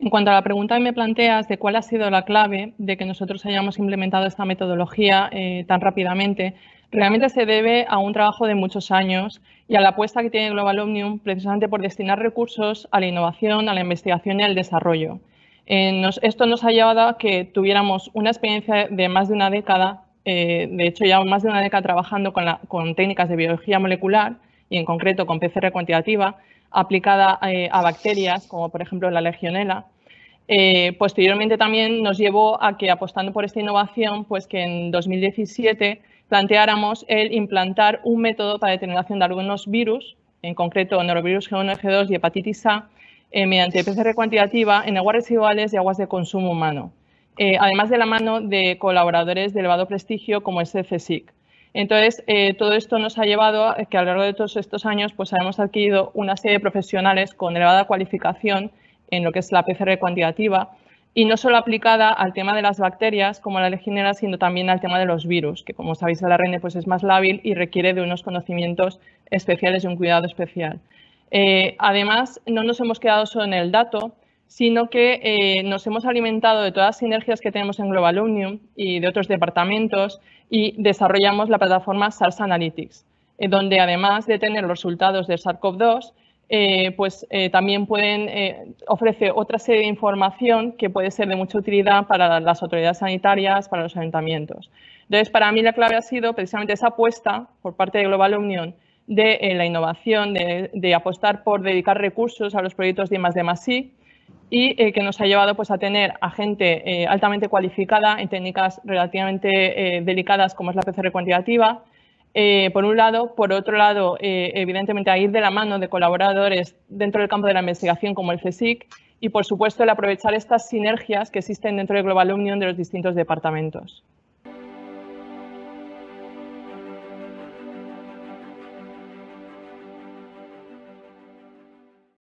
En cuanto a la pregunta que me planteas de cuál ha sido la clave de que nosotros hayamos implementado esta metodología eh, tan rápidamente, realmente se debe a un trabajo de muchos años y a la apuesta que tiene Global Omnium precisamente por destinar recursos a la innovación, a la investigación y al desarrollo. Eh, esto nos ha llevado a que tuviéramos una experiencia de más de una década, eh, de hecho ya más de una década trabajando con, con técnicas de biología molecular y en concreto con PCR cuantitativa, aplicada eh, a bacterias, como por ejemplo la legionela. Eh, posteriormente también nos llevó a que apostando por esta innovación, pues que en 2017 planteáramos el implantar un método para determinación de algunos virus, en concreto norovirus G1, G2 y hepatitis A, eh, mediante PCR cuantitativa en aguas residuales y aguas de consumo humano, además de la mano de colaboradores de elevado prestigio como el CSIC. Entonces, eh, todo esto nos ha llevado a que a lo largo de todos estos años pues, hemos adquirido una serie de profesionales con elevada cualificación en lo que es la PCR cuantitativa y no solo aplicada al tema de las bacterias como la legionera, sino también al tema de los virus, que como sabéis el ARN pues, es más lábil y requiere de unos conocimientos especiales y un cuidado especial. Eh, además, no nos hemos quedado solo en el dato, sino que eh, nos hemos alimentado de todas las sinergias que tenemos en Global Union y de otros departamentos y desarrollamos la plataforma SARS Analytics, eh, donde además de tener los resultados del SARS-CoV-2, eh, pues también pueden, ofrece otra serie de información que puede ser de mucha utilidad para las autoridades sanitarias, para los ayuntamientos. Entonces, para mí la clave ha sido precisamente esa apuesta por parte de Global Union de la innovación, de, apostar por dedicar recursos a los proyectos de de más sí y eh, que nos ha llevado pues, a tener a gente eh, altamente cualificada en técnicas relativamente eh, delicadas como es la PCR cuantitativa, por un lado. Por otro lado, evidentemente, a ir de la mano de colaboradores dentro del campo de la investigación como el CSIC y, por supuesto, el aprovechar estas sinergias que existen dentro de Global Union de los distintos departamentos.